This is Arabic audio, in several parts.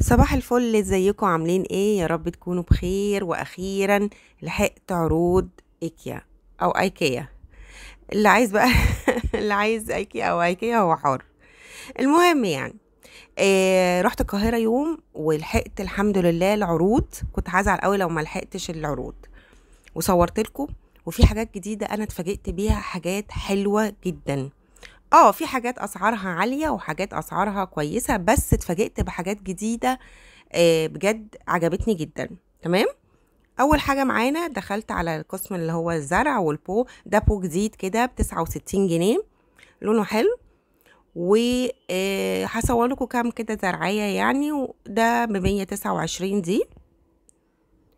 صباح الفل ازيكم عاملين ايه يا رب تكونوا بخير واخيرا لحقت عروض ايكيا او ايكيا اللي عايز بقى اللي عايز ايكيا او ايكيا هو حر المهم يعني إيه رحت القاهرة يوم ولحقت الحمد لله العروض كنت هزعل قوي لو ما لحقتش العروض وصورت لكم وفي حاجات جديدة انا اتفاجئت بيها حاجات حلوة جدا اه في حاجات اسعارها عاليه وحاجات اسعارها كويسه بس اتفاجئت بحاجات جديده آه، بجد عجبتني جدا تمام اول حاجه معانا دخلت على القسم اللي هو الزرع والبو ده بو جديد كده ب 69 جنيه لونه حلو وهصور آه، لكم كام كده زرعيه يعني وده ب 129 دي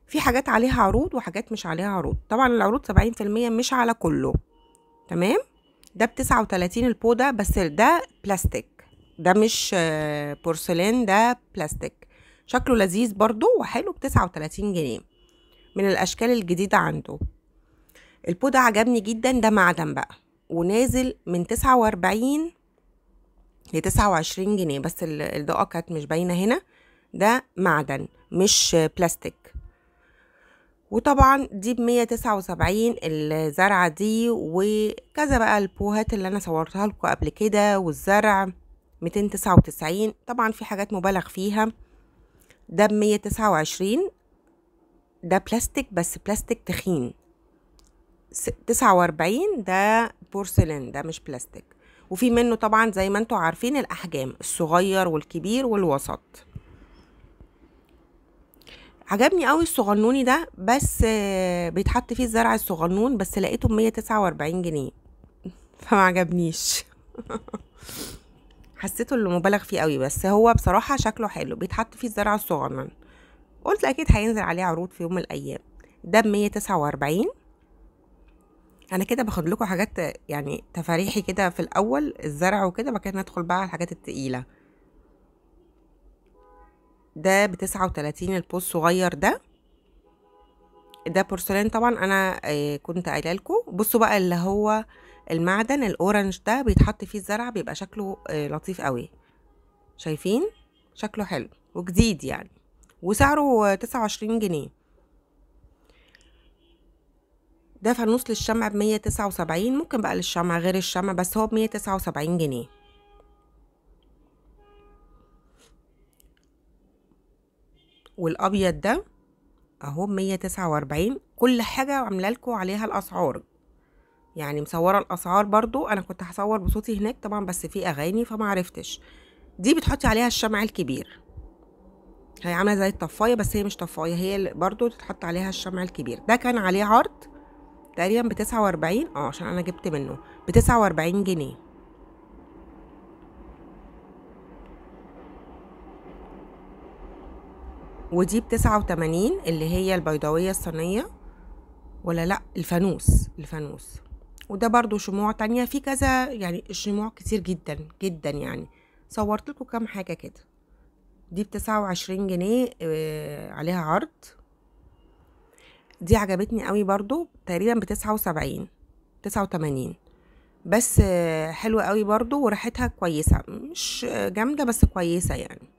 في حاجات عليها عروض وحاجات مش عليها عروض طبعا العروض 70% مش على كله تمام ده ب 39 البو ده بس ده بلاستيك ده مش بورسلين آه، ده بلاستيك شكله لذيذ برضو وحلو ب 39 جنيه من الاشكال الجديده عنده البو ده عجبني جدا ده معدن بقى ونازل من 49 ل 29 جنيه بس الاضاءه كانت مش باينه هنا ده معدن مش بلاستيك آه، وطبعا دي بمية تسعة وسبعين الزرعة دي وكذا بقى البوهات اللي انا صورتها لكم قبل كده والزرع ميتين تسعة وتسعين طبعا في حاجات مبالغ فيها ده بمية تسعة وعشرين ده بلاستيك بس بلاستيك تخين تسعة واربعين ده بورسلين ده مش بلاستيك وفي منه طبعا زي ما انتوا عارفين الأحجام الصغير والكبير والوسط عجبني قوي الصغنوني ده بس آه، بيتحط فيه الزرع الصغنون بس لقيته ب 149 جنيه فما عجبنيش حسيته اللي مبالغ فيه قوي بس هو بصراحه شكله حلو بيتحط فيه الزرع الصغنن قلت اكيد هينزل عليه عروض في يوم من الايام ده ب 149 انا كده باخد لكم حاجات يعني تفاريحي كده في الاول الزرع وكده بعد كده ندخل بقى على الحاجات التقيله ده بتسعة وتلاتين البوص صغير ده ده بورسلين طبعا انا آه، كنت قايله لكم بصوا بقى اللي هو المعدن الاورنج ده بيتحط فيه الزرع بيبقى شكله آه، لطيف قوي شايفين شكله حلو وجديد يعني وسعره تسعة وعشرين جنيه ده فانوس للشمع بمية تسعة وسبعين ممكن بقى للشمع غير الشمع بس هو بمية تسعة وسبعين جنيه والابيض ده اهو بمية تسعة واربعين كل حاجة عاملة لكم عليها الاسعار يعني مصورة الاسعار برضو انا كنت هصور بصوتي هناك طبعا بس في اغاني فمعرفتش دي بتحطي عليها الشمع الكبير هي عامله زي الطفايه بس هي مش طفايه هي برضو تتحط عليها الشمع الكبير ده كان عليه عرض تقريبا بتسعة واربعين اه عشان انا جبت منه بتسعة واربعين جنيه ودي بتسعة وتمانين اللي هي البيضاوية الصينية ولا لأ الفانوس الفانوس وده برضو شموع تانية في كذا يعني شموع كتير جدا جدا يعني صورت لكم كام حاجة كده دي بتسعة وعشرين جنيه آه، عليها عرض دي عجبتني قوي برضو تقريبا بتسعة وسبعين تسعة وتمانين بس آه، حلوة قوي برضو وريحتها كويسة مش جامدة بس كويسة يعني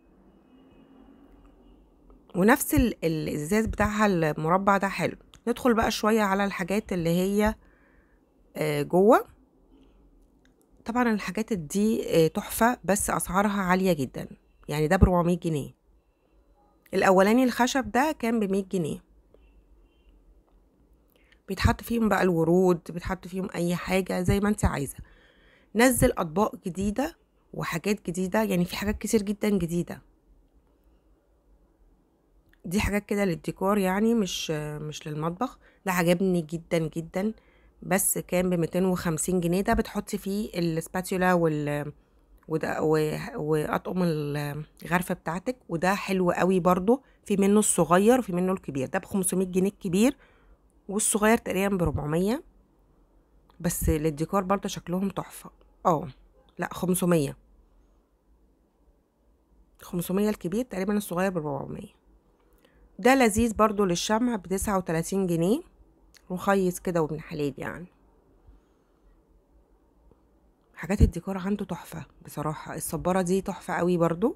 ونفس الازاز بتاعها المربع ده حلو ندخل بقى شويه على الحاجات اللي هي آه، جوه طبعا الحاجات دي آه، تحفه بس اسعارها عاليه جدا يعني ده ب جنيه الاولاني الخشب ده كان بمية جنيه بيتحط فيهم بقى الورود بيتحط فيهم اي حاجه زي ما انت عايزه نزل اطباق جديده وحاجات جديده يعني في حاجات كتير جدا جديده دي حاجات كده للديكور يعني مش مش للمطبخ ده عجبني جدا جدا بس كان ب 250 جنيه ده بتحطي فيه السباتولا وال وده واطقم الغرفه بتاعتك وده حلو قوي برضو في منه الصغير وفي منه الكبير ده ب 500 جنيه الكبير والصغير تقريبا ب 400 بس للديكور برضو شكلهم تحفه اه لا 500 500 الكبير تقريبا الصغير ب 400 ده لذيذ برضو للشمع بتسعة وتلاتين جنيه رخيص كده وابن حليب يعني حاجات الديكور عنده تحفة بصراحة الصبارة دي تحفة قوي برضو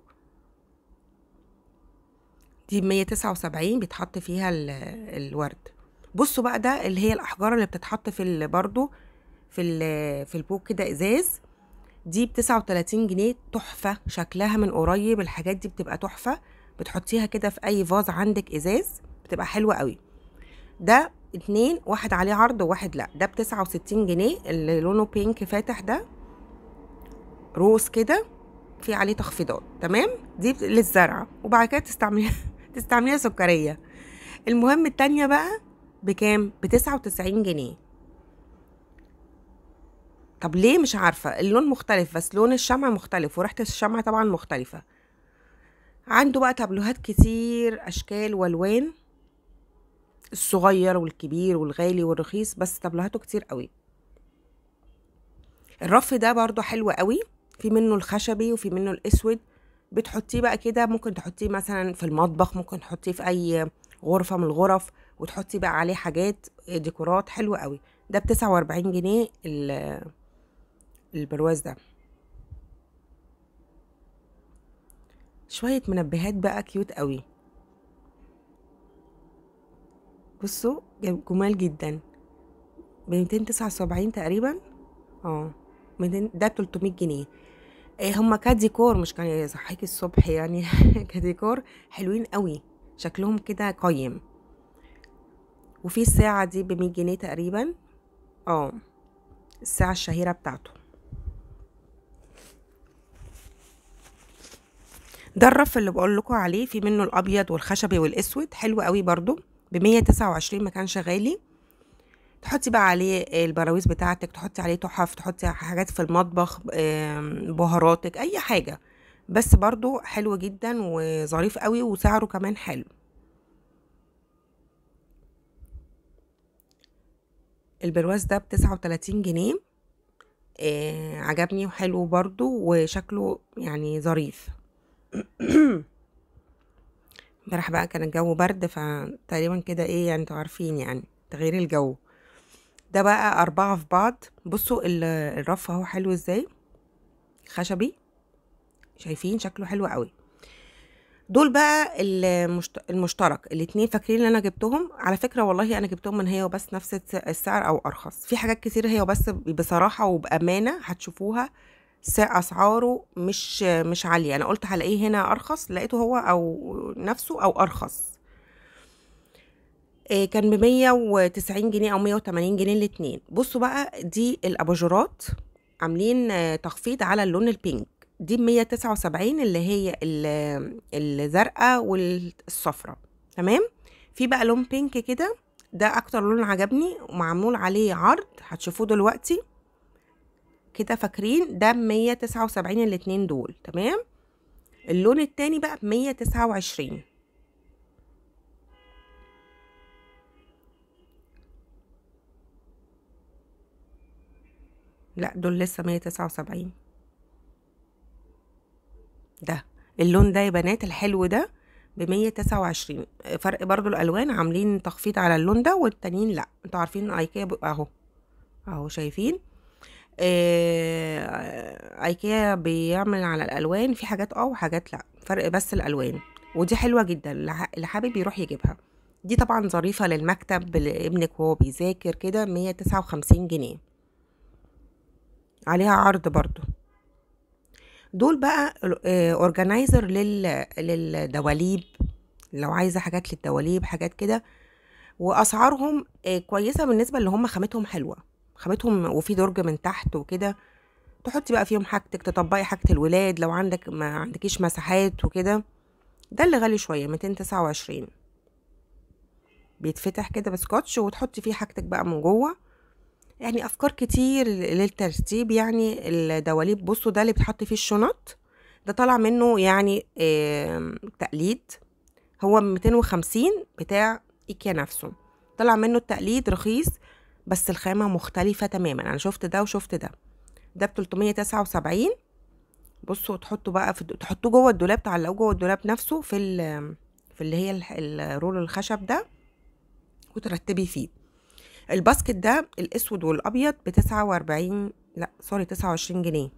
دي بمية تسعة وسبعين بيتحط فيها الورد بصوا بقى ده اللي هي الأحجار اللي بتتحط في برضو في في البوك كده ازاز دي بتسعة وتلاتين جنيه تحفة شكلها من قريب الحاجات دي بتبقى تحفة بتحطيها كده في اي فاز عندك ازاز بتبقى حلوه قوي ده اتنين واحد عليه عرض وواحد لا ده بتسعة وستين جنيه اللي لونه بينك فاتح ده روز كده في عليه تخفيضات تمام دي للزرع وبعد كده تستعمليها تستعمليها سكريه المهم التانية بقى بكام بتسعة وتسعين جنيه طب ليه مش عارفة اللون مختلف بس لون الشمع مختلف وريحة الشمع طبعا مختلفة عنده بقى تابلوهات كتير اشكال والوان الصغير والكبير والغالي والرخيص بس تابلوهاته كتير قوي الرف ده برضو حلو قوي في منه الخشبي وفي منه الاسود بتحطيه بقى كده ممكن تحطيه مثلا في المطبخ ممكن تحطيه في اي غرفة من الغرف وتحطي بقى عليه حاجات ديكورات حلوة قوي ده بتسعة واربعين جنيه البرواز ده شوية منبهات بقى كيوت قوي بصوا جمال جدا بميتين تسعة وسبعين تقريبا اه ده تلتمية جنيه إيه هما كديكور مش كان يصحيك الصبح يعني كديكور حلوين قوي شكلهم كده قيم وفي الساعة دي بمية جنيه تقريبا اه الساعة الشهيرة بتاعته ده الرف اللي بقول لكم عليه في منه الابيض والخشبي والاسود حلو قوي برضو ب 129 ما كانش غالي تحطي بقى عليه البراويز بتاعتك تحطي عليه تحف تحطي حاجات في المطبخ بهاراتك اي حاجه بس برضو حلو جدا وظريف قوي وسعره كمان حلو البرواز ده بتسعة وتلاتين جنيه آه، عجبني وحلو برضو وشكله يعني ظريف امبارح بقى كان الجو برد فتقريبا كده ايه يعني انتوا عارفين يعني تغيير الجو ده بقى أربعة في بعض بصوا الرف اهو حلو ازاي خشبي شايفين شكله حلو قوي دول بقى المشترك الاتنين فاكرين اللي انا جبتهم على فكره والله انا جبتهم من هي وبس نفس السعر او ارخص في حاجات كتير هي وبس بصراحه وبامانه هتشوفوها اسعاره مش مش عاليه انا قلت هلاقيه هنا ارخص لقيته هو او نفسه او ارخص آه، كان ب 190 جنيه او 180 جنيه الاثنين بصوا بقى دي الاباجورات عاملين آه، تخفيض على اللون البينك دي ب 179 اللي هي الزرقاء والصفراء تمام في بقى لون بينك كده ده اكتر لون عجبني ومعمول عليه عرض هتشوفوه دلوقتي كده فاكرين ده ب 179 الاتنين دول تمام اللون التاني بقى ب 129 لا دول لسه 179 ده اللون ده يا بنات الحلو ده ب 129 فرق برضو الألوان عاملين تخفيض على اللون ده والتانيين لأ انتوا عارفين ايكيا اهو اهو شايفين آه، ايكيا بيعمل على الالوان في حاجات اه وحاجات لا فرق بس الالوان ودي حلوه جدا اللي حابب يروح يجيبها دي طبعا ظريفه للمكتب لابنك وهو بيذاكر كده مية تسعة وخمسين جنيه عليها عرض برضو دول بقى اورجنايزر آه، للدواليب لو عايزه حاجات للدواليب حاجات كده واسعارهم آه، كويسه بالنسبه اللي هم خامتهم حلوه خامتهم وفي درج من تحت وكده تحطي بقى فيهم حاجتك تطبقي حاجة الولاد لو عندك ما عندكيش مساحات وكده ده اللي غالي شوية ميتين تسعة وعشرين بيتفتح كده بسكوتش وتحطي فيه حاجتك بقى من جوه يعني افكار كتير للترتيب يعني الدواليب بصوا ده اللي بتحط فيه الشنط ده طالع منه يعني آه تقليد هو 250 بتاع ايكيا نفسه طلع منه التقليد رخيص بس الخامة مختلفة تماما أنا شفت ده وشفت ده ده ب تسعة بصوا تحطوا بقى في تحطوه جوه الدولاب تعلقوه جوه الدولاب نفسه في ال في اللي هي الرول الخشب ده وترتبي فيه الباسكت ده الاسود والابيض بتسعة 49 لا سوري تسعة جنيه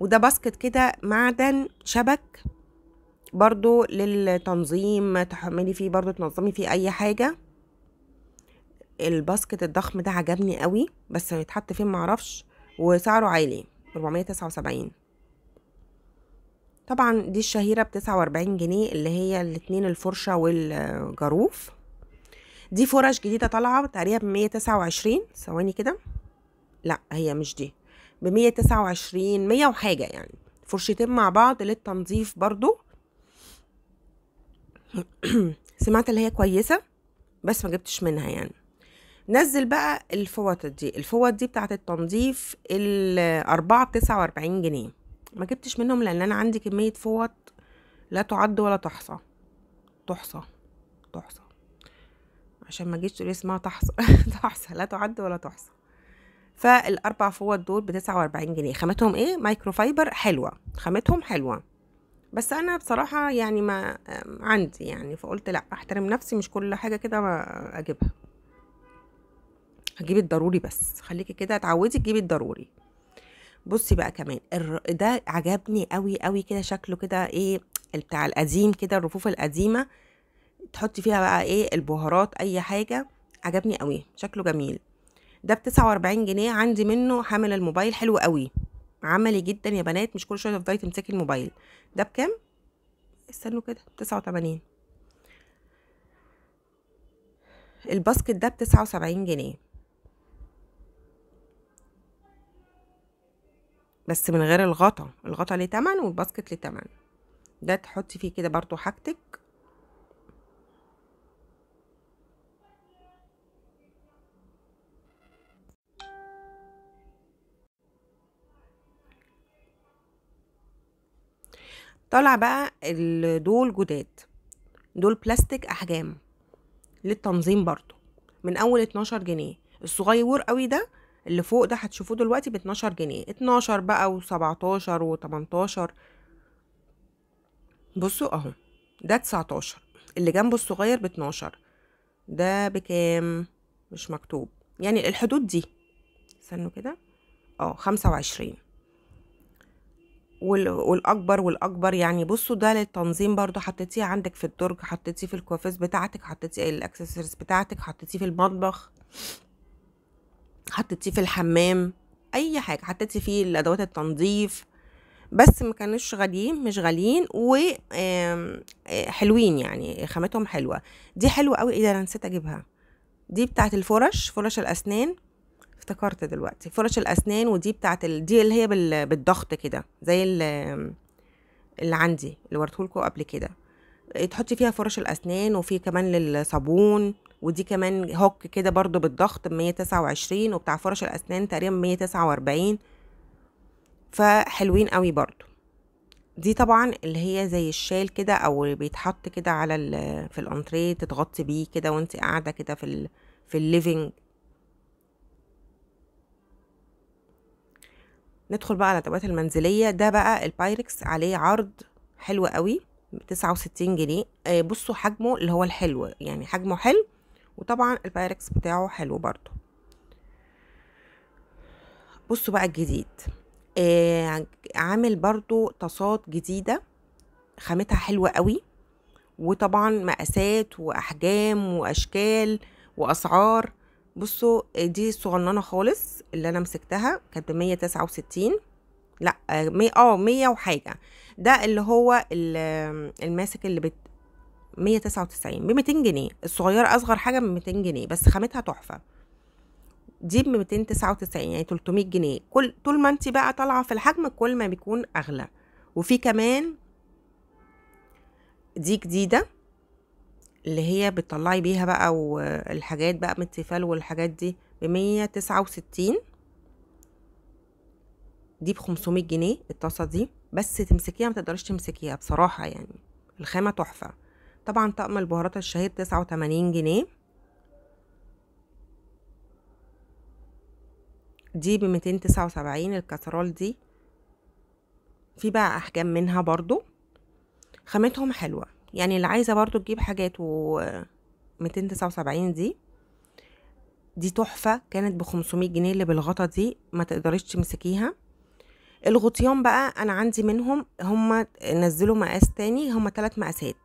وده باسكت كده معدن شبك برضو للتنظيم تحملي فيه برضو تنظمي فيه اي حاجه الباسكت الضخم ده عجبني قوي بس هيتحط فين معرفش وسعره عالي 479 طبعا دي الشهيرة بتسعة وأربعين جنيه اللي هي الاتنين الفرشة والجاروف دي فرش جديدة طالعة تقريبا بمية تسعة وعشرين ثواني كده لا هي مش دي بمية تسعة وعشرين مية وحاجة يعني فرشتين مع بعض للتنظيف برضو سمعت اللي هي كويسة بس ما جبتش منها يعني نزل بقى الفوط دي الفوط دي بتاعت التنظيف الأربعة بتسعة وأربعين جنيه ما جبتش منهم لأن أنا عندي كمية فوط لا تعد ولا تحصى تحصى تحصى عشان ما جيتش تقولي اسمها تحصى تحصى لا تعد ولا تحصى فالاربع فوط دول بتسعة واربعين جنيه خامتهم ايه مايكرو فايبر حلوه خامتهم حلوه بس انا بصراحه يعني ما عندي يعني فقلت لا احترم نفسي مش كل حاجه كده اجيبها هجيب الضروري بس خليكي كده اتعودي تجيبي الضروري بصي بقى كمان ده عجبني قوي قوي كده شكله كده ايه بتاع القديم كده الرفوف القديمه تحطي فيها بقى ايه البهارات اي حاجه عجبني قوي شكله جميل ده ب 49 جنيه عندي منه حامل الموبايل حلو قوي عملي جدا يا بنات مش كل شويه تفضلي تمسكي الموبايل ده بكام استنوا كده 89 الباسكت ده ب 79 جنيه بس من غير الغطا الغطا ليه تمن والباسكت ليه تمن ده تحطي فيه كده برضو حاجتك طالع بقى دول جداد دول بلاستيك احجام للتنظيم برضو من اول 12 جنيه الصغير قوي ده اللي فوق ده هتشوفوه دلوقتي ب 12 جنيه 12 بقى و17 و18 بصوا اهو ده 19 اللي جنبه الصغير ب 12 ده بكام مش مكتوب يعني الحدود دي استنوا كده اه 25 والاكبر والاكبر يعني بصوا ده للتنظيم برضو حطيتيه عندك في الدرج حطيتيه في الكوافيس بتاعتك حطيتيه الاكسسوارز بتاعتك حطيتيه في المطبخ حطيتيه في الحمام اي حاجه حطيتي فيه الادوات التنظيف بس ما كانوش غاليين مش غاليين وحلوين آه، يعني خامتهم حلوه دي حلوه قوي ايه ده انا نسيت اجيبها دي بتاعه الفرش فرش الاسنان افتكرت دلوقتي فرش الاسنان ودي بتاعه ال... دي اللي هي بال... بالضغط كده زي اللي, اللي عندي اللي وريتهولكوا قبل كده تحطي فيها فرش الاسنان وفي كمان للصابون ودي كمان هوك كده برضو بالضغط بمية تسعة وعشرين وبتاع فرش الأسنان تقريبا 149 تسعة وأربعين فحلوين قوي برضو دي طبعا اللي هي زي الشال كده او بيتحط كده على في الانتريه تتغطي بيه كده وانت قاعده كده في الـ في الليفينج ندخل بقى على الادوات المنزليه ده بقى البايركس عليه عرض حلو قوي تسعة وستين جنيه آه، بصوا حجمه اللي هو الحلو يعني حجمه حلو وطبعا البايركس بتاعه حلو برضو بصوا بقى الجديد آه عامل برضو طاسات جديده خامتها حلوه قوي وطبعا مقاسات واحجام واشكال واسعار بصوا آه، دي صغننه خالص اللي انا مسكتها كانت ب 169 لا اه 100 آه، وحاجه ده اللي هو الماسك اللي بت 199 ب 200 جنيه الصغيره اصغر حاجه من 200 جنيه بس خامتها تحفه دي ب 299 يعني 300 جنيه كل طول ما انت بقى طالعه في الحجم كل ما بيكون اغلى وفي كمان دي جديده اللي هي بتطلعي بيها بقى والحاجات بقى من التفال والحاجات دي ب 169 دي ب 500 جنيه الطاسه دي بس تمسكيها ما تقدريش تمسكيها بصراحه يعني الخامه تحفه طبعا طقم البهارات الشهير تسعة وتمانين جنيه دي بميتين تسعة وسبعين الكسرول دي في بقى أحجام منها برضو خامتهم حلوة يعني اللي عايزة برضو تجيب حاجات و ميتين تسعة وسبعين دي دي تحفة كانت بخمسمية جنيه اللي بالغطا دي ما تقدريش تمسكيها الغطيان بقى انا عندي منهم هما نزلوا مقاس تاني هما تلات مقاسات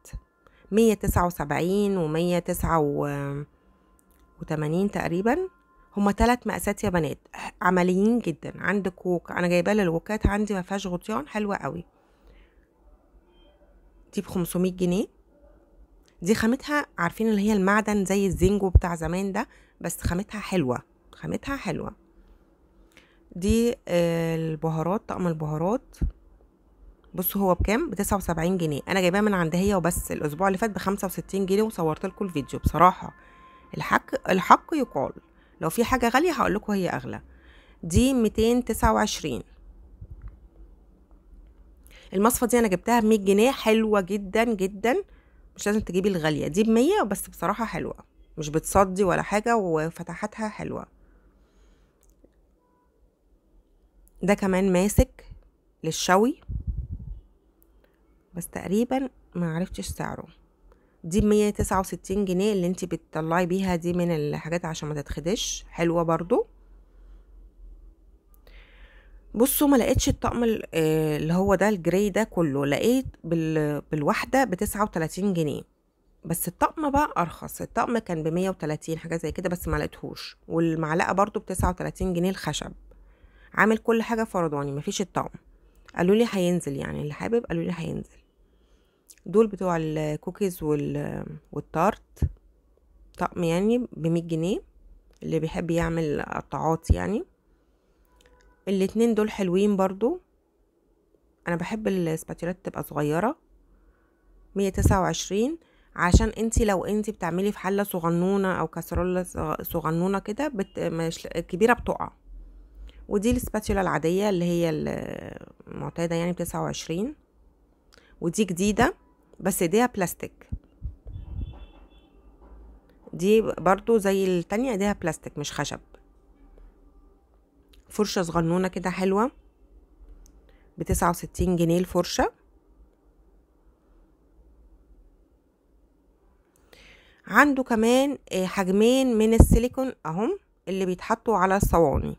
مية تسعة وسبعين تسعة تقريبا هما تلات مقاسات يا بنات عمليين جدا عندك ووك انا جايباه للوكات عندي ما فيهاش غطيان حلوه قوي دي 500 جنيه دي خامتها عارفين اللي هي المعدن زي الزنجو بتاع زمان ده بس خامتها حلوه خامتها حلوه دي آه، البهارات طقم البهارات بصوا هو بكام ب 79 جنيه انا جايباه من عند هي وبس الاسبوع اللي فات ب 65 جنيه وصورت لكم الفيديو بصراحه الحق الحق يقال لو في حاجه غاليه هقول لكم هي اغلى دي 229 المصفى دي انا جبتها ب 100 جنيه حلوه جدا جدا مش لازم تجيبي الغاليه دي ب 100 بس بصراحه حلوه مش بتصدي ولا حاجه وفتحاتها حلوه ده كمان ماسك للشوي بس تقريبا ما عرفتش سعره دي بمية تسعة وستين جنيه اللي انت بتطلعي بيها دي من الحاجات عشان ما تتخدش حلوة برضو بصوا ما لقيتش الطقم آه، اللي هو ده الجري ده كله لقيت بالواحدة بتسعة وتلاتين جنيه بس الطقم بقى ارخص الطقم كان بمية وتلاتين حاجة زي كده بس ما لقيتهوش والمعلقة برضو بتسعة وتلاتين جنيه الخشب عامل كل حاجة فرداني مفيش الطقم قالوا لي هينزل يعني اللي حابب قالوا لي هينزل دول بتوع الكوكيز والتارت طقم يعني بمية جنيه اللي بيحب يعمل قطعات يعني الاتنين دول حلوين برضو انا بحب السباتيلات تبقى صغيرة مية تسعة وعشرين عشان انت لو انت بتعملي في حلة صغنونة او كاسرولة صغنونة كده بت... مش... كبيرة بتقع ودي السباتيولا العادية اللي هي المعتادة يعني بتسعة وعشرين ودي جديدة بس ايديها بلاستيك دي برضو زي التانية ايديها بلاستيك مش خشب فرشة صغنونة كده حلوة بتسعة وستين جنيه الفرشة عنده كمان آه، حجمين من السيليكون اهم اللي بيتحطوا على الصواني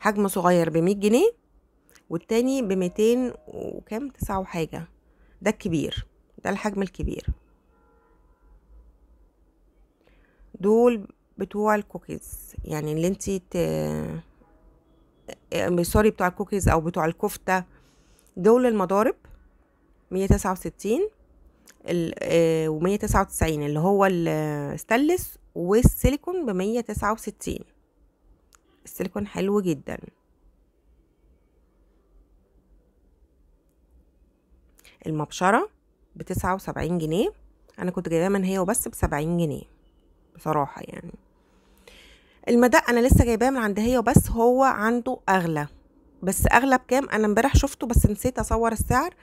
حجم صغير بمية جنيه والتاني بميتين وكام تسعة وحاجة ده الكبير ده الحجم الكبير دول بتوع الكوكيز يعني اللي انتي ت... آه، آه، سوري بتوع الكوكيز او بتوع الكفتة دول المضارب مية تسعة وستين آه، ومية تسعة وتسعين اللي هو الستلس والسيليكون بمية تسعة وستين السيليكون حلو جدا المبشرة بتسعة وسبعين جنيه أنا كنت جايباها من هي وبس بسبعين جنيه بصراحة يعني المدق أنا لسه جايباه من عند هي وبس هو عنده أغلى بس أغلى بكام أنا امبارح شفته بس نسيت أصور السعر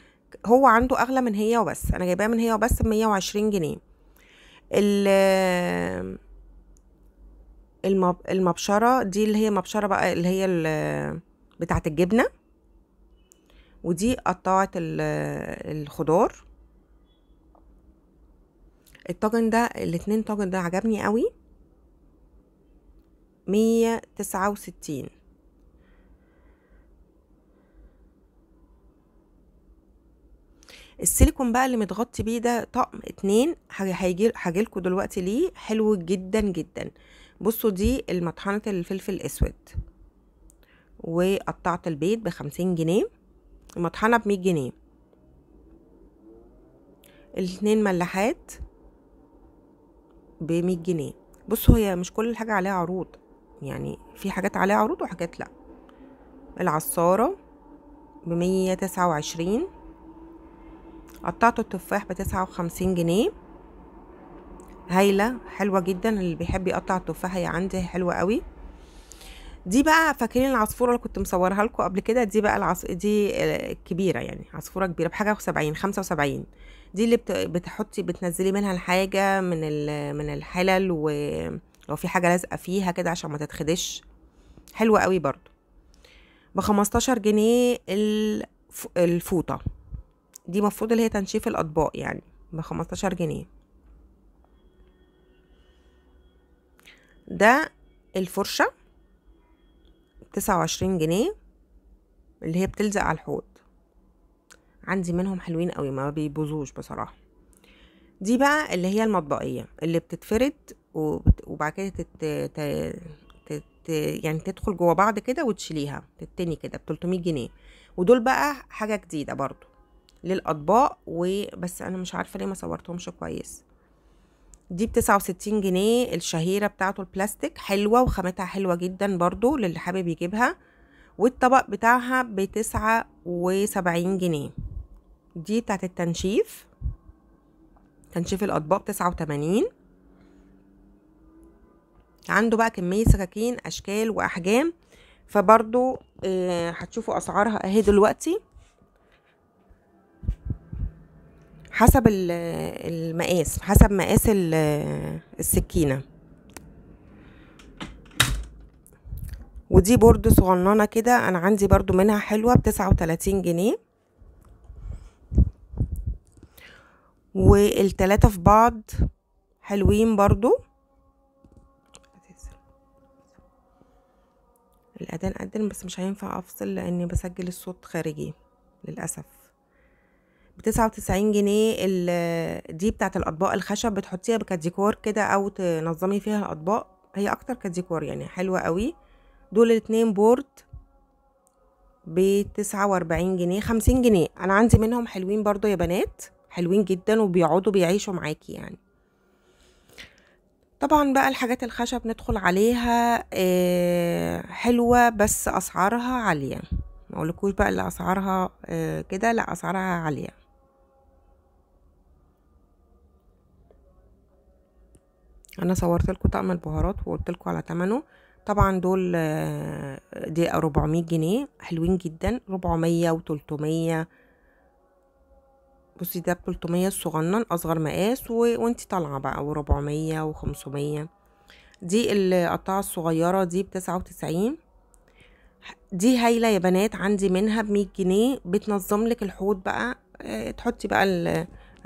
هو عنده أغلى من هي وبس أنا جايباه من هي وبس بمية وعشرين جنيه ال المبشرة دي اللي هي مبشرة بقى اللي هي بتاعة الجبنة ودي قطعت الخضار الطاجن ده الاتنين طاجن ده عجبني قوي مية تسعة وستين السيليكون بقى اللي متغطي بيه ده طقم اتنين هجيلكوا دلوقتي ليه حلو جدا جدا بصوا دي المطحنة الفلفل الاسود وقطعت البيض بخمسين جنيه المطحنة بمية جنيه الاتنين ملاحات بمية جنيه بصوا هي مش كل حاجة عليها عروض يعني في حاجات عليها عروض وحاجات لأ العصارة بمية تسعة وعشرين قطعت التفاح بتسعة وخمسين جنيه هايلة حلوة جدا اللي بيحب يقطع التفاحة هي عندي حلوة قوي دي بقى فاكرين العصفوره اللي كنت مصورها لكم قبل كده دي بقى العص... دي آه، كبيره يعني عصفوره كبيره بحاجه 70 75 دي اللي بت... بتحطي بتنزلي منها الحاجه من ال... من الحلل ولو في حاجه لازقه فيها كده عشان ما تتخدش حلوه قوي برضو ب 15 جنيه الف... الفوطه دي مفروض اللي هي تنشيف الاطباق يعني ب 15 جنيه ده الفرشه تسعة وعشرين جنيه اللي هي بتلزق على الحوض عندي منهم حلوين قوي ما بيبوظوش بصراحة دي بقى اللي هي المطبقية اللي بتتفرد وبعد كده تت... تت... تت... يعني تدخل جوا بعض كده وتشيليها تتني كده ب 300 جنيه ودول بقى حاجة جديدة برضو للأطباق وبس أنا مش عارفة ليه ما صورتهمش كويس دي بتسعة 69 جنيه الشهيرة بتاعته البلاستيك حلوة وخامتها حلوة جدا برضو للي حابب يجيبها والطبق بتاعها بتسعة 79 جنيه دي بتاعت التنشيف تنشيف الأطباق تسعة عنده بقى كمية سكاكين أشكال وأحجام فبرضو آه، هتشوفوا أسعارها أهي دلوقتي حسب المقاس حسب مقاس السكينة ودي بورد صغننة كده أنا عندي برضو منها حلوة بتسعة وتلاتين جنيه والتلاتة في بعض حلوين برضو الأذان قدم بس مش هينفع أفصل لأني بسجل الصوت خارجي للأسف بتسعة وتسعين جنيه دي بتاعة الأطباق الخشب بتحطيها كديكور كده أو تنظمي فيها الأطباق هي أكتر كديكور يعني حلوة قوي دول الاتنين بورد بتسعة وأربعين جنيه خمسين جنيه أنا عندي منهم حلوين برضو يا بنات حلوين جدا وبيقعدوا بيعيشوا معاكي يعني طبعا بقى الحاجات الخشب ندخل عليها آه، حلوة بس أسعارها عالية مقولكوش بقى اللي أسعارها آه، كده لا أسعارها عالية انا صورت لكم طقم البهارات وقلت لكم على ثمنه طبعا دول آه، دي 400 جنيه حلوين جدا 400 و300 بصي ده ب 300 الصغنن اصغر مقاس و... وانت طالعه بقى و400 و500 دي القطعه الصغيره دي ب 99 دي هايله يا بنات عندي منها ب 100 جنيه بتنظم لك الحوض بقى آه، تحطي بقى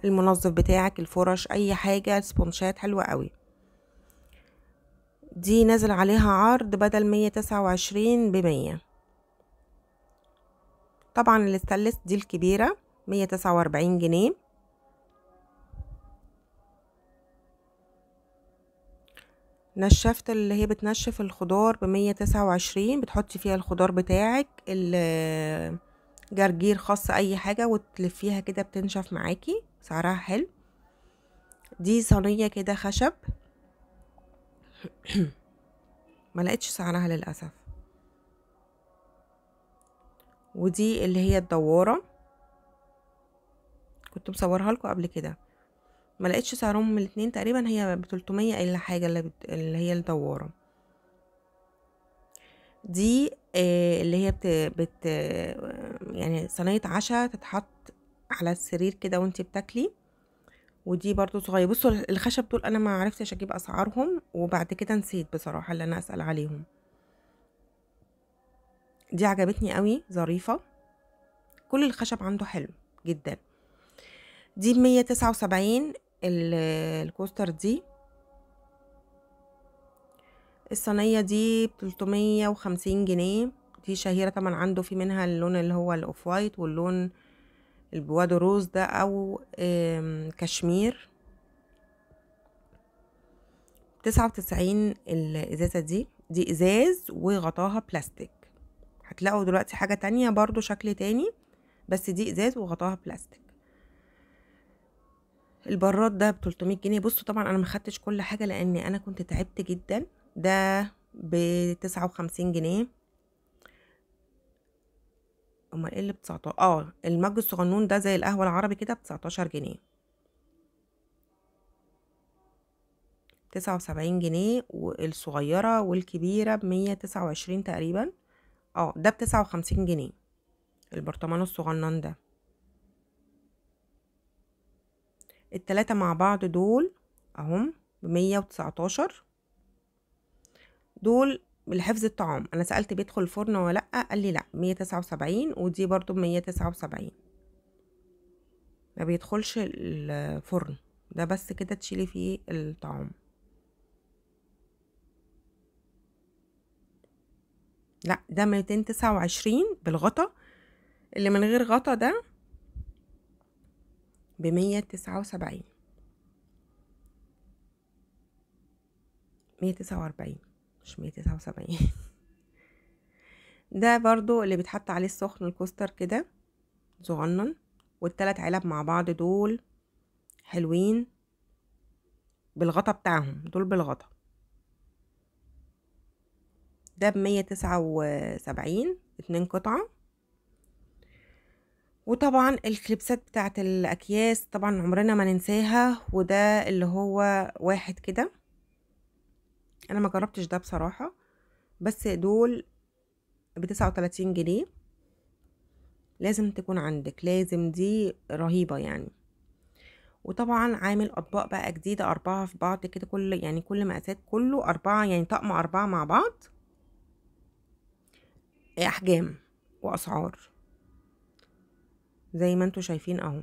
المنظف بتاعك الفرش اي حاجه سبونشات حلوه قوي دي نزل عليها عرض بدل مية تسعة وعشرين بمية طبعا الستلس دي الكبيرة مية تسعة وأربعين جنيه نشفت اللي هي بتنشف الخضار بمية تسعة وعشرين بتحطي فيها الخضار بتاعك الجرجير خاص أي حاجة وتلفيها كده بتنشف معاكي سعرها حلو دي صينية كده خشب ما لقيتش سعرها للأسف ودي اللي هي الدوارة كنت مصورها لكم قبل كده ما لقيتش سعرهم الاتنين تقريبا هي بتلتمية الا حاجة اللي, بت... اللي هي الدوارة دي آه، اللي هي بت, بت... يعني صينية عشاء تتحط على السرير كده وانتي بتاكلي ودي برضو صغيره بصوا الخشب دول انا ما عرفتش اجيب اسعارهم وبعد كده نسيت بصراحه اللي انا اسال عليهم دي عجبتني قوي ظريفه كل الخشب عنده حلو جدا دي بمية تسعة وسبعين الكوستر دي الصينية دي بتلتمية وخمسين جنيه دي شهيرة طبعا عنده في منها اللون اللي هو الاوف وايت واللون البوادو روز ده او كشمير تسعة وتسعين الازازة دي دي ازاز وغطاها بلاستيك هتلاقوا دلوقتي حاجة تانية برضو شكل تاني بس دي ازاز وغطاها بلاستيك البراد ده بتلتمية جنيه بصوا طبعا انا مخدتش كل حاجة لان انا كنت تعبت جدا ده بتسعة وخمسين جنيه امال ايه اللي بتسعتاشر اه المج الصغنون ده زي القهوة العربي كده بتسعتاشر جنيه تسعة وسبعين جنيه والصغيرة والكبيرة بمية تسعة وعشرين تقريبا اه ده بتسعة وخمسين جنيه البرطمان الصغنن ده التلاتة مع بعض دول اهم بمية وتسعتاشر دول لحفظ الطعام انا سالت بيدخل الفرن ولا لا قال لي لا 179 ودي برضو ب 179 ما بيدخلش الفرن ده بس كده تشيلي فيه الطعام لا ده 229 بالغطا اللي من غير غطا ده ب 179 149 مش مية تسعة وسبعين ده برضو اللي بيتحط عليه السخن الكوستر كده صغنن والتلات علب مع بعض دول حلوين بالغطا بتاعهم دول بالغطا ده بمية تسعة وسبعين اتنين قطعة وطبعا الكليبسات بتاعت الاكياس طبعا عمرنا ما ننساها وده اللي هو واحد كده انا ما جربتش ده بصراحه بس دول بتسعة وتلاتين جنيه لازم تكون عندك لازم دي رهيبه يعني وطبعا عامل اطباق بقى جديده اربعه في بعض كده كل يعني كل مقاسات كله اربعه يعني طقم اربعه مع بعض احجام واسعار زي ما انتوا شايفين اهو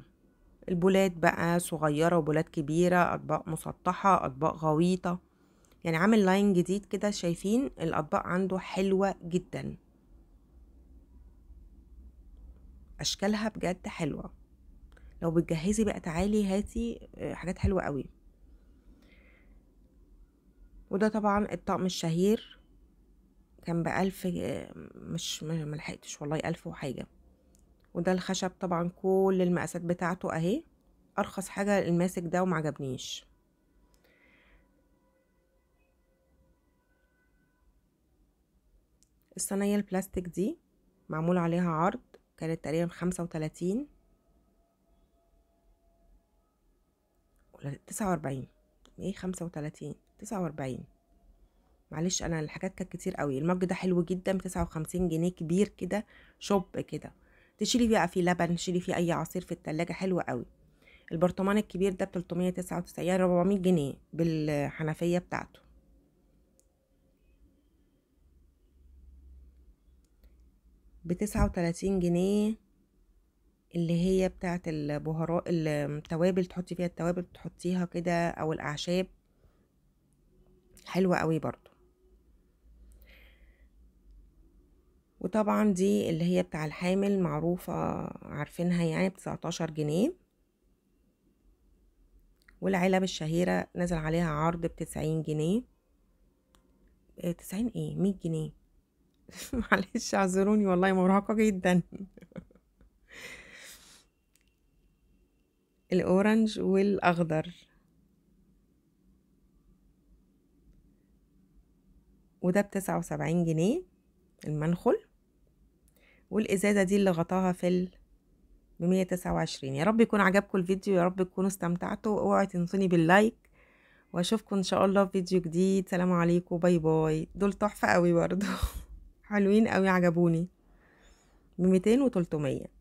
البولات بقى صغيره وبولات كبيره اطباق مسطحه اطباق غويطه يعني عامل لاين جديد كده شايفين الاطباق عنده حلوه جدا اشكالها بجد حلوه لو بتجهزي بقى تعالي هاتي آه، حاجات حلوه قوي وده طبعا الطقم الشهير كان بألف آه، مش ملحقتش والله ألف وحاجة وده الخشب طبعا كل المقاسات بتاعته اهي أرخص حاجة الماسك ده ومعجبنيش الصينية البلاستيك دي معمول عليها عرض كانت تقريبا خمسة وتلاتين ولا تسعة وأربعين ايه خمسة وتلاتين تسعة وأربعين معلش انا الحاجات كانت كتير قوي المج ده حلو جدا بتسعة وخمسين جنيه كبير كده شوب كده تشيلي بقى فيه لبن تشيلي فيه اي عصير في التلاجة حلو قوي البرطمان الكبير ده بتلتمية تسعة وتسعين يعني ربعمية جنيه بالحنفية بتاعته بتسعة وتلاتين جنيه اللي هي بتاعة البهراء التوابل تحطي فيها التوابل تحطيها كده أو الأعشاب حلوة قوي برضو وطبعا دي اللي هي بتاع الحامل معروفة عارفينها يعني بتسعتاشر جنيه والعلب الشهيرة نزل عليها عرض بتسعين جنيه آه، تسعين ايه مية جنيه معلش اعذروني والله مرهقة جدا الأورنج والأخضر وده ب وسبعين جنيه المنخل والإزازة دي اللي غطاها في بمية تسعة وعشرين يا رب يكون عجبكم الفيديو يا رب تكونوا استمتعتوا اوعوا تنسوني باللايك واشوفكم ان شاء الله في فيديو جديد سلام عليكم باي باي دول تحفة قوي برضو حلوين قوي عجبوني بميتين وتلتمية